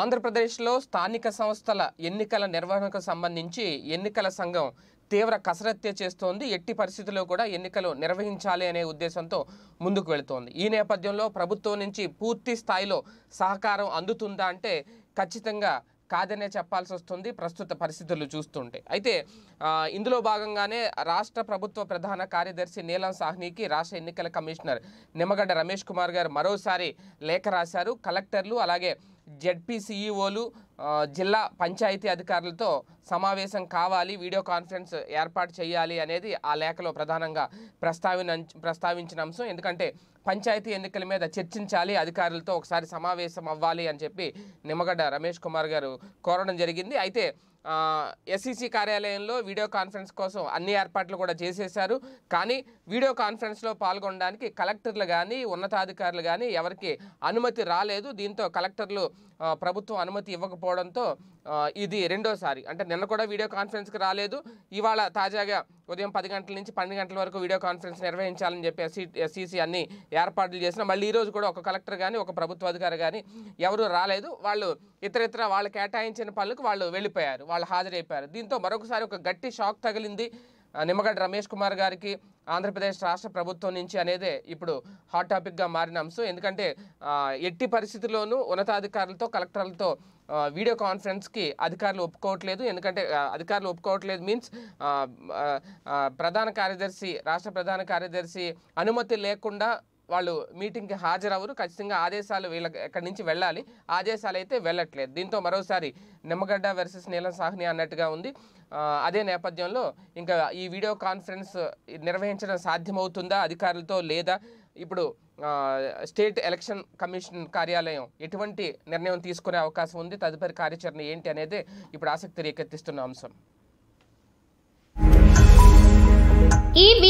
ఆంధ్రప్రదేశ్లో స్థానిక సంస్థల ఎన్నికల నిర్వహణకు సంబంధించి ఎన్నికల సంఘం తీవ్ర కసరత్తే చేస్తోంది ఎట్టి పరిస్థితుల్లో కూడా ఎన్నికలు నిర్వహించాలి అనే ఉద్దేశంతో ముందుకు వెళుతోంది ఈ నేపథ్యంలో ప్రభుత్వం నుంచి పూర్తి స్థాయిలో సహకారం అందుతుందా అంటే ఖచ్చితంగా కాదనే చెప్పాల్సి వస్తుంది ప్రస్తుత పరిస్థితులు చూస్తుంటే అయితే ఇందులో భాగంగానే రాష్ట్ర ప్రభుత్వ ప్రధాన కార్యదర్శి నీలం సాహ్నికి రాష్ట్ర ఎన్నికల కమిషనర్ నిమ్మగడ్డ రమేష్ కుమార్ గారు మరోసారి లేఖ రాశారు కలెక్టర్లు అలాగే జెడ్పీసీఈఓలు జిల్లా పంచాయతీ అధికారులతో సమావేశం కావాలి వీడియో కాన్ఫరెన్స్ ఏర్పాటు చేయాలి అనేది ఆ లేఖలో ప్రధానంగా ప్రస్తావిన ప్రస్తావించిన అంశం ఎందుకంటే పంచాయతీ ఎన్నికల మీద చర్చించాలి అధికారులతో ఒకసారి సమావేశం అవ్వాలి అని చెప్పి నిమ్మగడ్డ రమేష్ కుమార్ గారు కోరడం జరిగింది అయితే ఎస్ఈసి e కార్యాలయంలో వీడియో కాన్ఫరెన్స్ కోసం అన్ని ఏర్పాట్లు కూడా చేసేశారు కానీ వీడియో కాన్ఫరెన్స్లో పాల్గొనడానికి కలెక్టర్లు కానీ ఉన్నతాధికారులు కానీ ఎవరికి అనుమతి రాలేదు దీంతో కలెక్టర్లు ప్రభుత్వం అనుమతి ఇవ్వకపోవడంతో ఇది రెండోసారి అంటే నిన్న కూడా వీడియో కాన్ఫరెన్స్కి రాలేదు ఇవాళ తాజాగా ఉదయం పది గంటల నుంచి పన్నెండు గంటల వరకు వీడియో కాన్ఫరెన్స్ నిర్వహించాలని చెప్పి ఎస్సీ ఎస్సీసీ అన్ని ఏర్పాట్లు చేసిన మళ్ళీ ఈరోజు కూడా ఒక కలెక్టర్ కానీ ఒక ప్రభుత్వ అధికారి కానీ ఎవరు రాలేదు వాళ్ళు ఇతర ఇతర వాళ్ళు కేటాయించిన పనులకు వాళ్ళు వెళ్ళిపోయారు వాళ్ళు హాజరైపోయారు దీంతో మరొకసారి ఒక గట్టి షాక్ తగిలింది నిమ్మగడ్డ రమేష్ కుమార్ గారికి ఆంధ్రప్రదేశ్ రాష్ట్ర ప్రభుత్వం నుంచి అనేదే ఇప్పుడు హాట్ టాపిక్గా మారిన అంశం ఎందుకంటే ఎట్టి పరిస్థితుల్లోనూ ఉన్నతాధికారులతో కలెక్టర్లతో వీడియో కాన్ఫరెన్స్కి అధికారులు ఒప్పుకోవట్లేదు ఎందుకంటే అధికారులు ఒప్పుకోవట్లేదు మీన్స్ ప్రధాన కార్యదర్శి రాష్ట్ర ప్రధాన కార్యదర్శి అనుమతి లేకుండా వాళ్ళు మీటింగ్కి హాజరవ్వరు ఖచ్చితంగా ఆదేశాలు వీళ్ళకి ఎక్కడి నుంచి వెళ్ళాలి ఆదేశాలు అయితే వెళ్ళట్లేదు దీంతో మరోసారి నిమ్మగడ్డ వెర్సెస్ నీలం సాహ్ని అన్నట్టుగా ఉంది అదే నేపథ్యంలో ఇంకా ఈ వీడియో కాన్ఫరెన్స్ నిర్వహించడం సాధ్యమవుతుందా అధికారులతో లేదా ఇప్పుడు స్టేట్ ఎలక్షన్ కమిషన్ కార్యాలయం ఎటువంటి నిర్ణయం తీసుకునే అవకాశం ఉంది తదుపరి కార్యాచరణ ఏంటి అనేది ఇప్పుడు ఆసక్తి రేకెత్తిస్తున్న అంశం